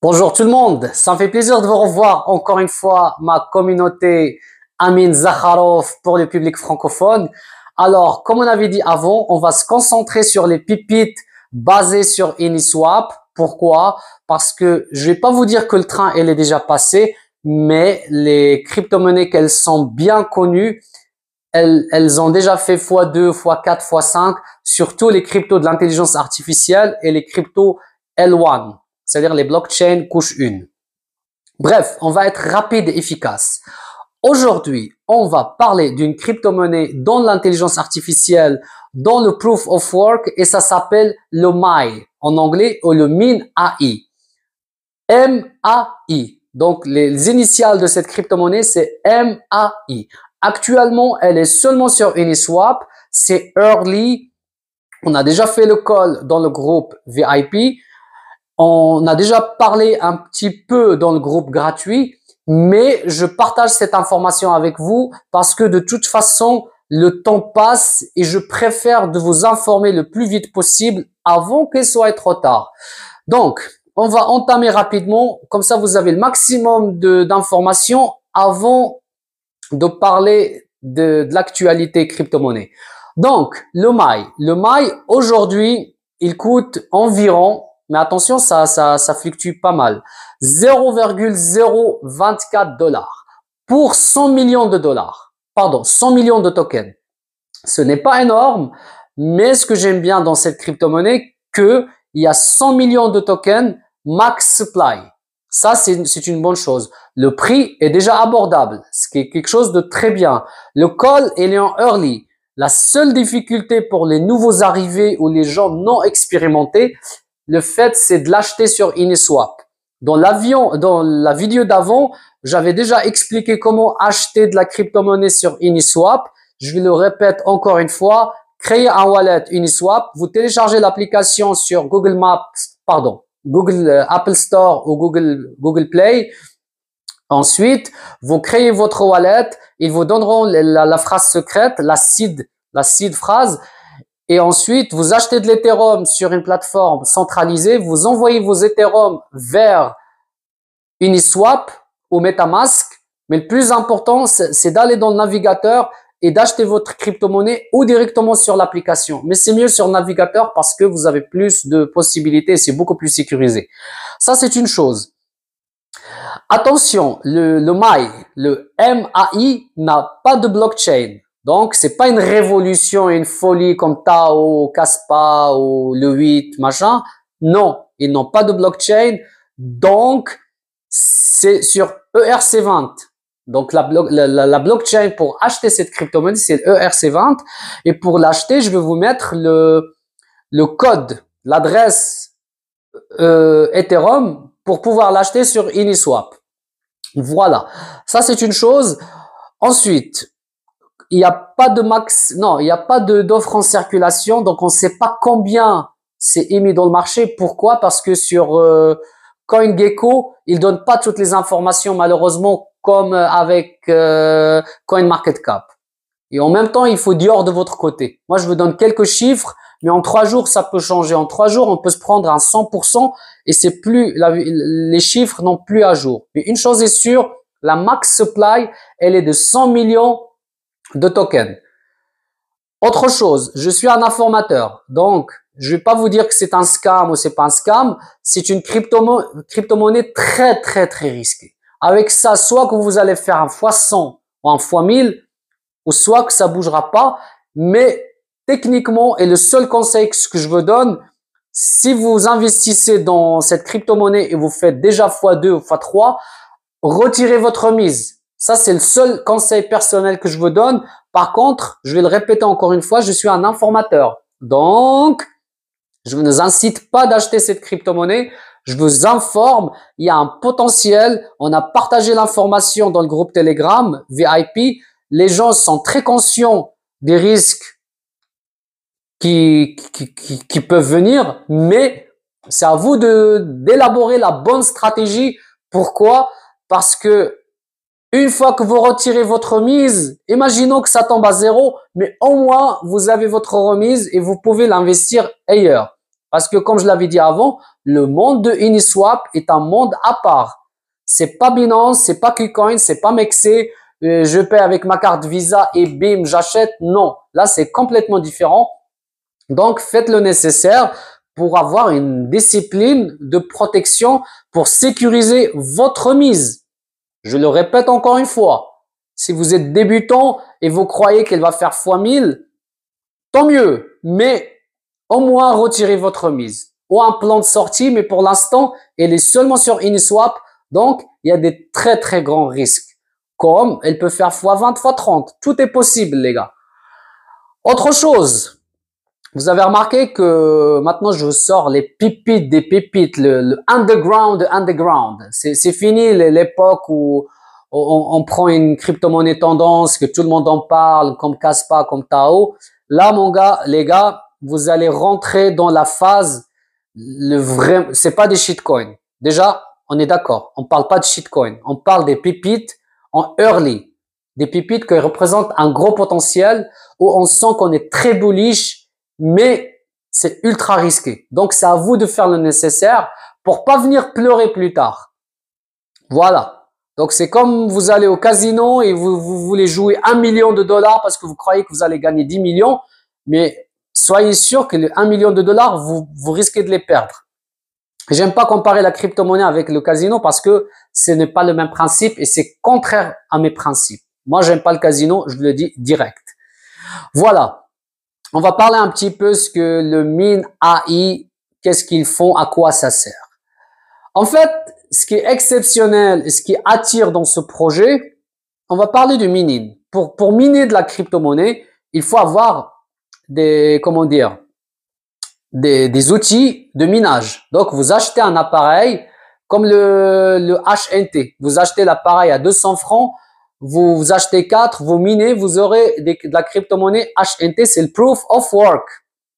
Bonjour tout le monde, ça me fait plaisir de vous revoir encore une fois ma communauté Amin Zakharov pour le public francophone. Alors, comme on avait dit avant, on va se concentrer sur les pipites basées sur Uniswap. Pourquoi Parce que je vais pas vous dire que le train elle est déjà passé, mais les crypto-monnaies qu'elles sont bien connues, elles, elles ont déjà fait x2, x4, x5, surtout les cryptos de l'intelligence artificielle et les cryptos L1 c'est-à-dire les blockchains couche 1. Bref, on va être rapide et efficace. Aujourd'hui, on va parler d'une crypto-monnaie dans l'intelligence artificielle, dans le proof of work, et ça s'appelle le MAI, en anglais, ou le MIN AI. M-A-I. Donc, les initiales de cette crypto M c'est M-A-I. Actuellement, elle est seulement sur Uniswap. C'est early. On a déjà fait le call dans le groupe VIP. On a déjà parlé un petit peu dans le groupe gratuit, mais je partage cette information avec vous parce que de toute façon, le temps passe et je préfère de vous informer le plus vite possible avant qu'il soit trop tard. Donc, on va entamer rapidement, comme ça vous avez le maximum d'informations avant de parler de, l'actualité crypto-monnaie. Donc, le mail. Le mail, aujourd'hui, il coûte environ mais attention, ça, ça, ça fluctue pas mal. 0,024 dollars pour 100 millions de dollars. Pardon, 100 millions de tokens. Ce n'est pas énorme, mais ce que j'aime bien dans cette crypto-monnaie, que il y a 100 millions de tokens max supply. Ça, c'est une bonne chose. Le prix est déjà abordable, ce qui est quelque chose de très bien. Le call, il est en early. La seule difficulté pour les nouveaux arrivés ou les gens non expérimentés, le fait, c'est de l'acheter sur Uniswap. Dans l'avion, dans la vidéo d'avant, j'avais déjà expliqué comment acheter de la crypto-monnaie sur Uniswap. Je le répète encore une fois. Créez un wallet Uniswap. Vous téléchargez l'application sur Google Maps, pardon, Google euh, Apple Store ou Google Google Play. Ensuite, vous créez votre wallet. Ils vous donneront la, la phrase secrète, la seed, la seed phrase. Et ensuite, vous achetez de l'Ethereum sur une plateforme centralisée, vous envoyez vos Ethereum vers Uniswap ou Metamask. Mais le plus important, c'est d'aller dans le navigateur et d'acheter votre crypto-monnaie ou directement sur l'application. Mais c'est mieux sur le navigateur parce que vous avez plus de possibilités, c'est beaucoup plus sécurisé. Ça, c'est une chose. Attention, le, le MAI, le MAI n'a pas de blockchain. Donc, c'est pas une révolution, une folie comme Tao, ou Caspa ou le 8, machin. Non, ils n'ont pas de blockchain. Donc, c'est sur ERC20. Donc, la, blockchain pour acheter cette crypto-monnaie, c'est ERC20. Et pour l'acheter, je vais vous mettre le, le code, l'adresse euh, Ethereum pour pouvoir l'acheter sur Uniswap. Voilà. Ça, c'est une chose. Ensuite, il n'y a pas de max, non, il n'y a pas d'offres en circulation, donc on ne sait pas combien c'est émis dans le marché. Pourquoi Parce que sur euh, CoinGecko, ils donnent pas toutes les informations malheureusement comme avec Market euh, CoinMarketCap. Et en même temps, il faut du hors de votre côté. Moi, je vous donne quelques chiffres, mais en trois jours, ça peut changer. En trois jours, on peut se prendre à 100% et c'est plus les chiffres n'ont plus à jour. Mais une chose est sûre, la max supply, elle est de 100 millions de token. Autre chose, je suis un informateur, donc je vais pas vous dire que c'est un scam ou c'est pas un scam. C'est une crypto-monnaie très, très, très risquée. Avec ça, soit que vous allez faire un fois 100 ou un fois 1000, ou soit que ça bougera pas. Mais techniquement, et le seul conseil que je vous donne, si vous investissez dans cette crypto-monnaie et vous faites déjà x 2 ou fois 3, retirez votre mise ça, c'est le seul conseil personnel que je vous donne. Par contre, je vais le répéter encore une fois, je suis un informateur. Donc, je ne vous incite pas d'acheter cette crypto-monnaie. Je vous informe, il y a un potentiel. On a partagé l'information dans le groupe Telegram VIP. Les gens sont très conscients des risques qui, qui, qui, peuvent venir, mais c'est à vous d'élaborer la bonne stratégie. Pourquoi Parce que une fois que vous retirez votre remise, imaginons que ça tombe à zéro, mais au moins vous avez votre remise et vous pouvez l'investir ailleurs. Parce que comme je l'avais dit avant, le monde de Uniswap est un monde à part. C'est pas Binance, c'est pas KuCoin, c'est pas Mexé. Euh, je paie avec ma carte Visa et bim, j'achète. Non, là c'est complètement différent. Donc faites le nécessaire pour avoir une discipline de protection pour sécuriser votre remise. Je le répète encore une fois, si vous êtes débutant et vous croyez qu'elle va faire x 1000, tant mieux, mais au moins retirez votre mise. Ou un plan de sortie, mais pour l'instant, elle est seulement sur Uniswap, donc il y a des très très grands risques. Comme elle peut faire x 20, x 30. Tout est possible, les gars. Autre chose, vous avez remarqué que maintenant je vous sors les pépites des pépites, le, underground, underground. C'est fini l'époque où on, prend une crypto-monnaie tendance, que tout le monde en parle, comme Caspa, comme Tao. Là, mon gars, les gars, vous allez rentrer dans la phase, le vrai, c'est pas des shitcoins. Déjà, on est d'accord. On parle pas de shitcoins. On parle des pépites en early. Des pépites qui représentent un gros potentiel où on sent qu'on est très bullish mais c'est ultra risqué. Donc c'est à vous de faire le nécessaire pour pas venir pleurer plus tard. Voilà. Donc c'est comme vous allez au casino et vous, voulez jouer un million de dollars parce que vous croyez que vous allez gagner 10 millions, mais soyez sûr que le 1 million de dollars, vous, vous risquez de les perdre. J'aime pas comparer la crypto-monnaie avec le casino parce que ce n'est pas le même principe et c'est contraire à mes principes. Moi, j'aime pas le casino, je le dis direct. Voilà on va parler un petit peu ce que le min AI, qu'est-ce qu'ils font, à quoi ça sert. En fait, ce qui est exceptionnel et ce qui attire dans ce projet, on va parler du mining. Pour, pour miner de la crypto-monnaie, il faut avoir des, comment dire, des, des, outils de minage. Donc, vous achetez un appareil comme le, le HNT. Vous achetez l'appareil à 200 francs, vous, achetez quatre, vous minez, vous aurez de la crypto-monnaie HNT, c'est le proof of work,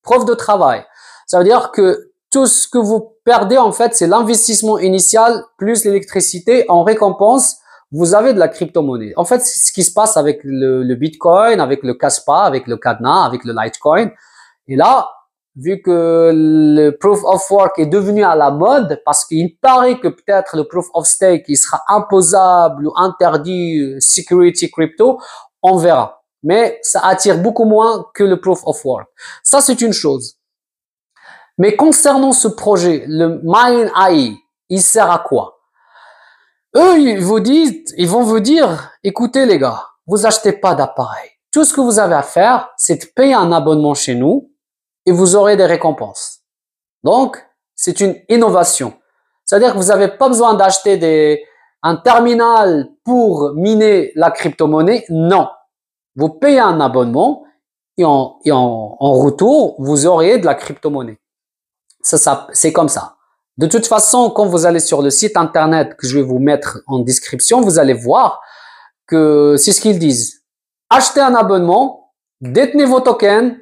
preuve de travail. Ça veut dire que tout ce que vous perdez, en fait, c'est l'investissement initial plus l'électricité. En récompense, vous avez de la crypto-monnaie. En fait, c'est ce qui se passe avec le, Bitcoin, avec le Caspa, avec le cadena avec le Litecoin. Et là, vu que le proof of work est devenu à la mode, parce qu'il paraît que peut-être le proof of stake il sera imposable ou interdit euh, security crypto, on verra. Mais ça attire beaucoup moins que le proof of work. Ça, c'est une chose. Mais concernant ce projet, le Mine AI, il sert à quoi Eux, ils vous disent, ils vont vous dire, écoutez les gars, vous achetez pas d'appareil. Tout ce que vous avez à faire, c'est de payer un abonnement chez nous et vous aurez des récompenses. Donc, c'est une innovation. C'est-à-dire que vous n'avez pas besoin d'acheter un terminal pour miner la crypto-monnaie. Non. Vous payez un abonnement et en, retour, vous aurez de la crypto-monnaie. ça, c'est comme ça. De toute façon, quand vous allez sur le site internet que je vais vous mettre en description, vous allez voir que c'est ce qu'ils disent. Achetez un abonnement, détenez vos tokens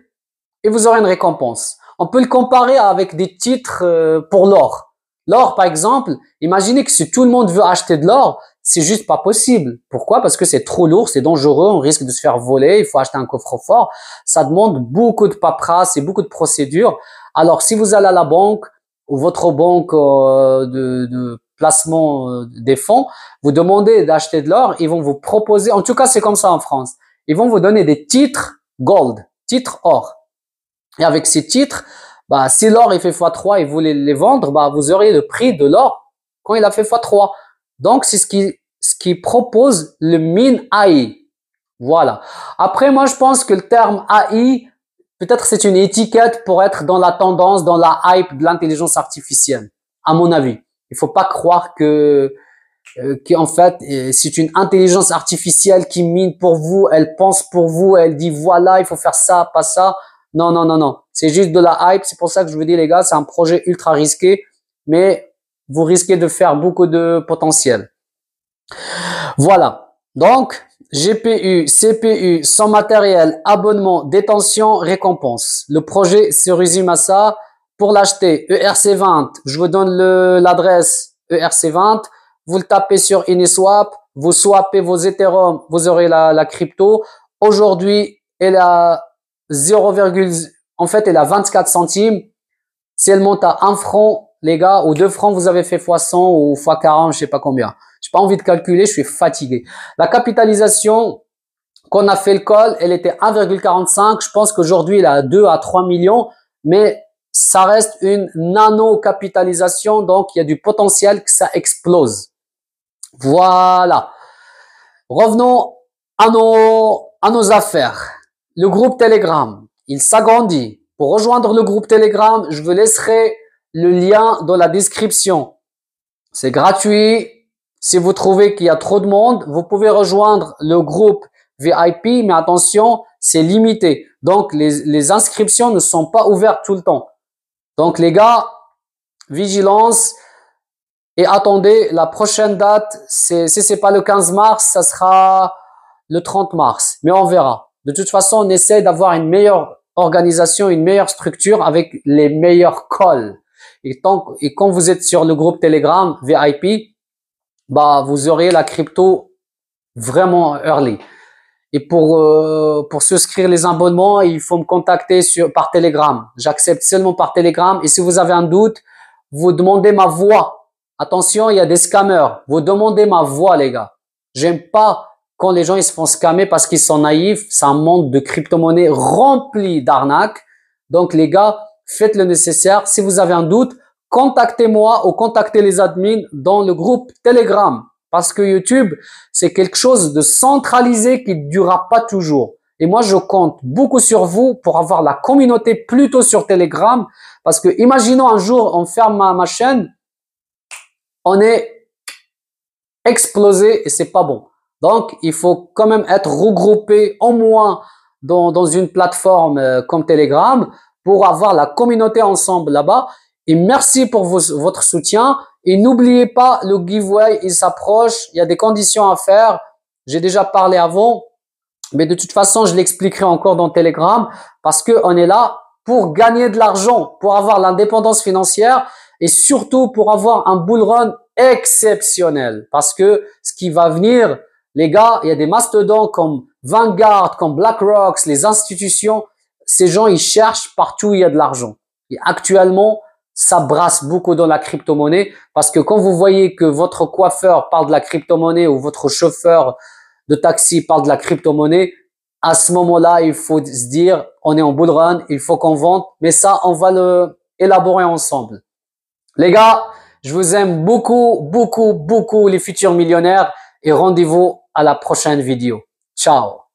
et vous aurez une récompense. On peut le comparer avec des titres euh, pour l'or. L'or, par exemple, imaginez que si tout le monde veut acheter de l'or, c'est juste pas possible. Pourquoi Parce que c'est trop lourd, c'est dangereux, on risque de se faire voler, il faut acheter un coffre-fort. Ça demande beaucoup de paperasse et beaucoup de procédures. Alors, si vous allez à la banque ou votre banque euh, de, de, placement euh, des fonds, vous demandez d'acheter de l'or, ils vont vous proposer, en tout cas c'est comme ça en France, ils vont vous donner des titres gold, titres or. Et avec ces titres, bah, si l'or il fait x3 et vous les vendre, bah, vous aurez le prix de l'or quand il a fait x3. Donc, c'est ce qui, ce qui propose le min AI. Voilà. Après, moi, je pense que le terme AI, peut-être c'est une étiquette pour être dans la tendance, dans la hype de l'intelligence artificielle, à mon avis. Il faut pas croire que euh, en fait euh, c'est une intelligence artificielle qui mine pour vous, elle pense pour vous, elle dit voilà il faut faire ça, pas ça. Non, non, non, non. C'est juste de la hype. C'est pour ça que je vous dis, les gars, c'est un projet ultra risqué, mais vous risquez de faire beaucoup de potentiel. Voilà. Donc, GPU, CPU, sans matériel, abonnement, détention, récompense. Le projet se résume à ça. Pour l'acheter, ERC20, je vous donne l'adresse ERC20. Vous le tapez sur Iniswap. vous swappez vos Ethereum, vous aurez la, la crypto. Aujourd'hui, elle a 0, en fait, elle a 24 centimes. Si elle monte à 1 franc, les gars, ou 2 francs, vous avez fait fois 100 ou x40, je sais pas combien. J'ai pas envie de calculer, je suis fatigué. La capitalisation, qu'on a fait le col, elle était 1,45. Je pense qu'aujourd'hui, elle a 2 à 3 millions, mais ça reste une nano-capitalisation, donc il y a du potentiel que ça explose. Voilà. Revenons à nos, à nos affaires le groupe Telegram, il s'agrandit. Pour rejoindre le groupe Telegram, je vous laisserai le lien dans la description. C'est gratuit. Si vous trouvez qu'il y a trop de monde, vous pouvez rejoindre le groupe VIP, mais attention, c'est limité. Donc, les, inscriptions ne sont pas ouvertes tout le temps. Donc, les gars, vigilance et attendez la prochaine date. Si c'est pas le 15 mars, ça sera le 30 mars, mais on verra. De toute façon, on essaie d'avoir une meilleure organisation, une meilleure structure avec les meilleurs calls. Et, tant, et quand vous êtes sur le groupe Telegram VIP, bah, vous aurez la crypto vraiment early. Et pour, euh, pour souscrire les abonnements, il faut me contacter sur, par Telegram. J'accepte seulement par Telegram. Et si vous avez un doute, vous demandez ma voix. Attention, il y a des scammers. Vous demandez ma voix, les gars. J'aime pas quand les gens ils se font scammer parce qu'ils sont naïfs, c'est un monde de crypto-monnaies rempli d'arnaques. Donc les gars, faites le nécessaire. Si vous avez un doute, contactez-moi ou contactez les admins dans le groupe Telegram. Parce que YouTube, c'est quelque chose de centralisé qui ne durera pas toujours. Et moi, je compte beaucoup sur vous pour avoir la communauté plutôt sur Telegram. Parce que imaginons un jour, on ferme ma, ma chaîne, on est explosé et c'est pas bon. Donc, il faut quand même être regroupé au moins dans, une plateforme euh, comme Telegram pour avoir la communauté ensemble là-bas. Et merci pour votre soutien. Et n'oubliez pas, le giveaway, il s'approche. Il y a des conditions à faire. J'ai déjà parlé avant. Mais de toute façon, je l'expliquerai encore dans Telegram parce que on est là pour gagner de l'argent, pour avoir l'indépendance financière et surtout pour avoir un bull run exceptionnel parce que ce qui va venir, les gars, il y a des mastodons comme Vanguard, comme BlackRock, les institutions. Ces gens, ils cherchent partout où il y a de l'argent. Et actuellement, ça brasse beaucoup dans la crypto-monnaie parce que quand vous voyez que votre coiffeur parle de la crypto-monnaie ou votre chauffeur de taxi parle de la crypto-monnaie, à ce moment-là, il faut se dire, on est en bull run, il faut qu'on vende, mais ça, on va le élaborer ensemble. Les gars, je vous aime beaucoup, beaucoup, beaucoup les futurs millionnaires et rendez-vous à la prochaine vidéo. Ciao